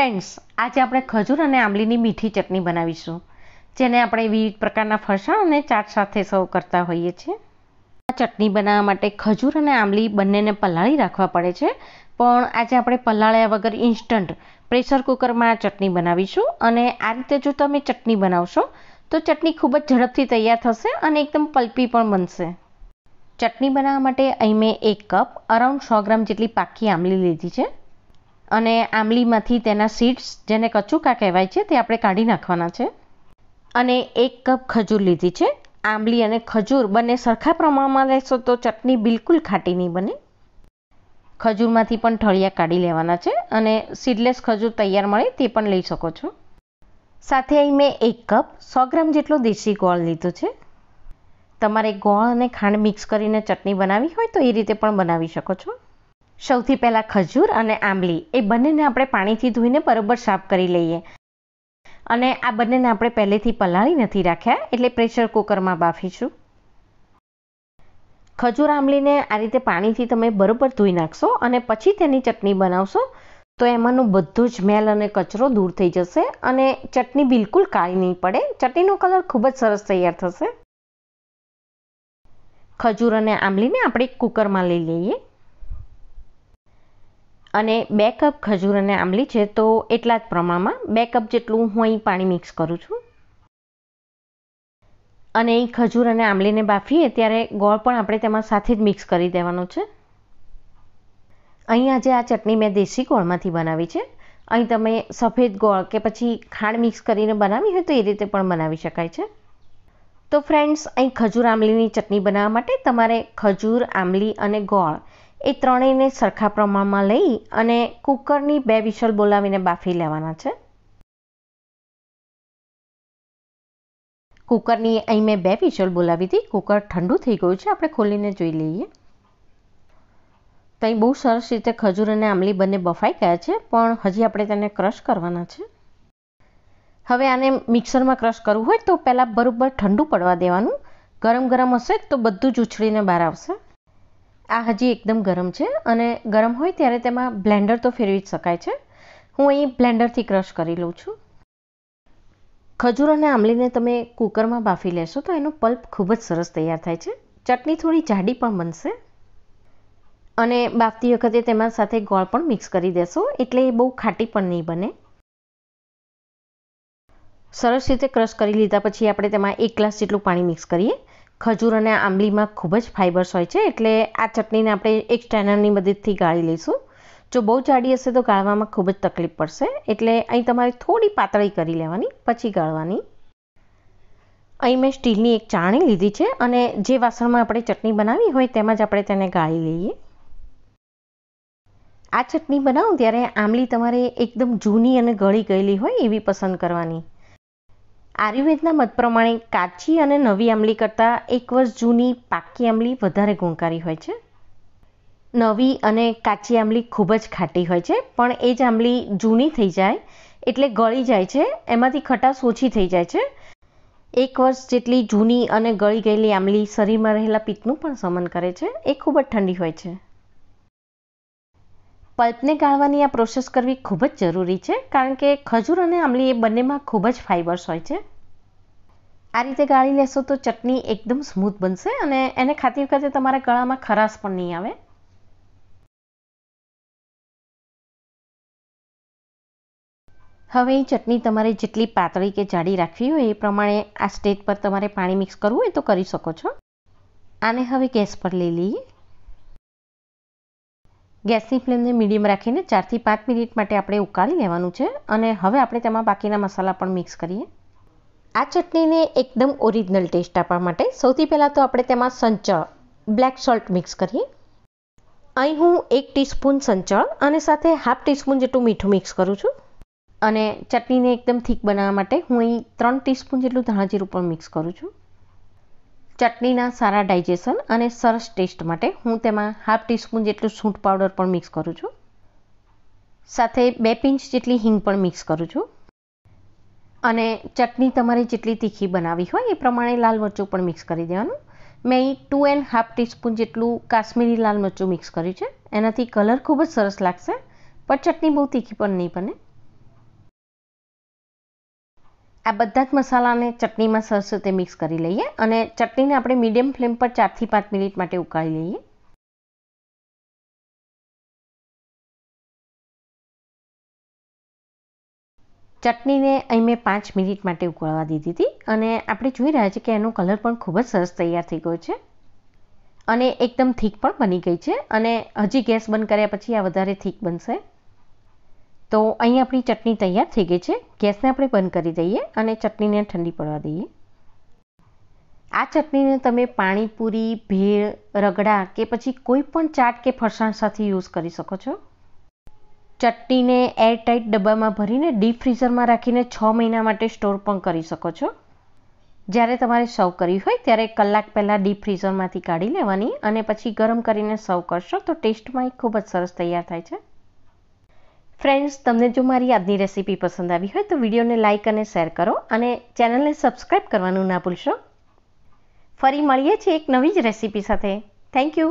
friends આજે આપણે ખજૂર અને આંબલીની મીઠી ચટણી બનાવીશું જેને આપણે વિવિધ પ્રકારના ફરસાણ અને ચાટ સાથે સર્વ કરતા હોઈએ છીએ આ ચટણી બનાવવા માટે ખજૂર અને આંબલી બંનેને પલાળી રાખવા પડે છે પણ આજે આપણે પલાળ્યા વગર ઇન્સ્ટન્ટ પ્રેશર કુકરમાં આ ચટણી બનાવીશું અને આ રીતે જો તમે ચટણી બનાવશો તો ચટણી ખૂબ જ ઝડપથી તૈયાર થશે અને એકદમ પલ્પી પણ બનશે ચટણી બનાવવા માટે અહીં મેં એક કપ અરાઉન્ડ સો ગ્રામ જેટલી પાકી આંબલી લીધી છે અને આંબલીમાંથી તેના સીડ્સ જેને કચુકા કહેવાય છે તે આપણે કાઢી નાખવાના છે અને એક કપ ખજૂર લીધી છે આંબલી અને ખજૂર બંને સરખા પ્રમાણમાં લેશો તો ચટણી બિલકુલ ખાટી નહીં બને ખજૂરમાંથી પણ ઠળિયા કાઢી લેવાના છે અને સીડલેસ ખજૂર તૈયાર મળે તે પણ લઈ શકો છો સાથે અહીં મેં એક કપ સો ગ્રામ જેટલો દેશી ગોળ લીધો છે તમારે ગોળ અને ખાંડ મિક્સ કરીને ચટણી બનાવી હોય તો એ રીતે પણ બનાવી શકો છો સૌથી પહેલાં ખજૂર અને આંબલી એ બંનેને આપણે પાણીથી ધોઈને બરાબર સાફ કરી લઈએ અને આ બંનેને આપણે પહેલેથી પલાળી નથી રાખ્યા એટલે પ્રેશર કુકરમાં બાફીશું ખજૂર આંબલીને આ રીતે પાણીથી તમે બરાબર ધોઈ નાખશો અને પછી તેની ચટણી બનાવશો તો એમાંનું બધું જ મેલ અને કચરો દૂર થઈ જશે અને ચટણી બિલકુલ કાળી નહીં પડે ચટણીનો કલર ખૂબ જ સરસ તૈયાર થશે ખજૂર અને આંબલીને આપણે કુકરમાં લઈ લઈએ અને બે કપ ખજૂર અને આંબલી છે તો એટલા જ પ્રમાણમાં બે કપ જેટલું હું અહીં પાણી મિક્સ કરું છું અને અહીં ખજૂર અને આંબલીને બાફીએ ત્યારે ગોળ પણ આપણે તેમાં સાથે જ મિક્સ કરી દેવાનો છે અહીં આજે આ ચટણી મેં દેશી ગોળમાંથી બનાવી છે અહીં તમે સફેદ ગોળ કે પછી ખાંડ મિક્સ કરીને બનાવી હોય તો એ રીતે પણ બનાવી શકાય છે તો ફ્રેન્ડ્સ અહીં ખજૂર આંબલીની ચટણી બનાવવા માટે તમારે ખજૂર આંબલી અને ગોળ એ ત્રણેયને સરખા પ્રમાણમાં લઈ અને કુકરની બે વિશલ બોલાવીને બાફી લેવાના છે કુકરની અહીં મેં બે વિશલ બોલાવી હતી કુકર ઠંડુ થઈ ગયું છે આપણે ખોલીને જોઈ લઈએ તો અહીં બહુ સરસ રીતે ખજૂર અને આમલી બંને બફાઈ ગયા છે પણ હજી આપણે તેને ક્રશ કરવાના છે હવે આને મિક્સરમાં ક્રશ કરવું હોય તો પહેલાં બરાબર ઠંડુ પડવા દેવાનું ગરમ ગરમ હશે તો બધું જ ઉછળીને બહાર આવશે આ હજી એકદમ ગરમ છે અને ગરમ હોય ત્યારે તેમાં બ્લેન્ડર તો ફેરવી જ શકાય છે હું અહીં બ્લેન્ડરથી ક્રશ કરી લઉં છું ખજૂર અને આંબલીને તમે કુકરમાં બાફી લેશો તો એનો પલ્પ ખૂબ જ સરસ તૈયાર થાય છે ચટણી થોડી જાડી પણ બનશે અને બાફતી વખતે તેમાં સાથે ગોળ પણ મિક્સ કરી દેશો એટલે એ બહુ ખાટી પણ નહીં બને સરસ રીતે ક્રશ કરી લીધા પછી આપણે તેમાં એક ગ્લાસ જેટલું પાણી મિક્સ કરીએ ખજૂર અને આંબલીમાં ખૂબ જ ફાઇબર્સ હોય છે એટલે આ ચટણીને આપણે એક સ્ટેનરની મદદથી ગાળી લઈશું જો બહુ જાડી હશે તો ગાળવામાં ખૂબ જ તકલીફ પડશે એટલે અહીં તમારે થોડી પાતળી કરી લેવાની પછી ગાળવાની અહીં મેં સ્ટીલની એક ચાણી લીધી છે અને જે વાસણમાં આપણે ચટણી બનાવી હોય તેમાં જ આપણે તેને ગાળી લઈએ આ ચટણી બનાવું ત્યારે આંબલી તમારે એકદમ જૂની અને ગળી ગયેલી હોય એવી પસંદ કરવાની આયુર્વેદના મત પ્રમાણે કાચી અને નવી આમલી કરતાં એક વર્ષ જૂની પાકી આમલી વધારે ગુણકારી હોય છે નવી અને કાચી આમલી ખૂબ જ ખાટી હોય છે પણ એ જ આમલી જૂની થઈ જાય એટલે ગળી જાય છે એમાંથી ખટાશ ઓછી થઈ જાય છે એક વર્ષ જેટલી જૂની અને ગળી ગયેલી આમલી શરીરમાં રહેલા પિત્તનું પણ શમન કરે છે એ ખૂબ જ ઠંડી હોય છે પલ્પને ગાળવાની આ પ્રોસેસ કરવી ખૂબ જ જરૂરી છે કારણ કે ખજૂર અને આમલી એ બંનેમાં ખૂબ જ ફાઇબર્સ હોય છે આ રીતે ગાળી લેશો તો ચટણી એકદમ સ્મૂથ બનશે અને એને ખાતી વખતે તમારા ગળામાં ખરાશ પણ નહીં આવે હવે એ ચટણી તમારે જેટલી પાતળી કે જાડી રાખવી હોય એ પ્રમાણે આ સ્ટેજ પર તમારે પાણી મિક્સ કરવું હોય તો કરી શકો છો આને હવે ગેસ પર લઈ લઈએ ગેસની ફ્લેમને મીડિયમ રાખીને ચારથી પાંચ મિનિટ માટે આપણે ઉકાળી લેવાનું છે અને હવે આપણે તેમાં બાકીના મસાલા પણ મિક્સ કરીએ આ ચટણીને એકદમ ઓરિજિનલ ટેસ્ટ આપવા માટે સૌથી પહેલાં તો આપણે તેમાં સંચળ બ્લેક સોલ્ટ મિક્સ કરીએ અહીં હું એક ટીસ્પૂન સંચળ અને સાથે હાફ ટીસ્પૂન જેટલું મીઠું મિક્સ કરું છું અને ચટણીને એકદમ થીક બનાવવા માટે હું અહીં ત્રણ ટીસ્પૂન જેટલું ધાણાજીરું પણ મિક્સ કરું છું ચટણીના સારા ડાયજેશન અને સરસ ટેસ્ટ માટે હું તેમાં હાફ ટીસ્પૂન જેટલું સૂંઠ પાવડર પણ મિક્સ કરું છું સાથે બે પિંચ જેટલી હિંગ પણ મિક્સ કરું છું અને ચટણી તમારે જેટલી તીખી બનાવી હોય એ પ્રમાણે લાલ મરચું પણ મિક્સ કરી દેવાનું મેં અહીં ટુ એન્ડ હાફ ટીસ્પૂન જેટલું કાશ્મીરી લાલ મરચું મિક્સ કર્યું છે એનાથી કલર ખૂબ જ સરસ લાગશે પણ ચટણી બહુ તીખી પણ નહીં બને આ બધા જ મસાલાને ચટણીમાં સરસ રીતે મિક્સ કરી લઈએ અને ચટણીને આપણે મીડિયમ ફ્લેમ પર ચારથી પાંચ મિનિટ માટે ઉકાળી લઈએ ચટણીને અહીં મેં પાંચ મિનિટ માટે ઉકળવા દીધી હતી અને આપણે જોઈ રહ્યા છીએ કે એનો કલર પણ ખૂબ જ સરસ તૈયાર થઈ ગયો છે અને એકદમ થીક પણ બની ગઈ છે અને હજી ગેસ બંધ કર્યા પછી આ વધારે થીક બનશે તો અહીં આપણી ચટણી તૈયાર થઈ ગઈ છે ગેસને આપણે બંધ કરી દઈએ અને ચટણીને ઠંડી પડવા દઈએ આ ચટણીને તમે પાણીપુરી ભેળ રગડા કે પછી કોઈ પણ ચાટ કે ફરસાણ સાથે યુઝ કરી શકો છો ચટણીને એરટાઇટ ડબ્બામાં ભરીને ડીપ ફ્રીઝરમાં રાખીને છ મહિના માટે સ્ટોર પણ કરી શકો છો જ્યારે તમારે સર્વ કરવી હોય ત્યારે કલાક પહેલાં ડીપ ફ્રીઝરમાંથી કાઢી લેવાની અને પછી ગરમ કરીને સર્વ કરશો તો ટેસ્ટમાં એ ખૂબ જ સરસ તૈયાર થાય છે ફ્રેન્ડ્સ તમને જો મારી આજની રેસીપી પસંદ આવી હોય તો વિડીયોને લાઇક અને શેર કરો અને ચેનલને સબસ્ક્રાઈબ કરવાનું ના ભૂલશો ફરી મળીએ છીએ એક નવી જ રેસીપી સાથે થેન્ક યુ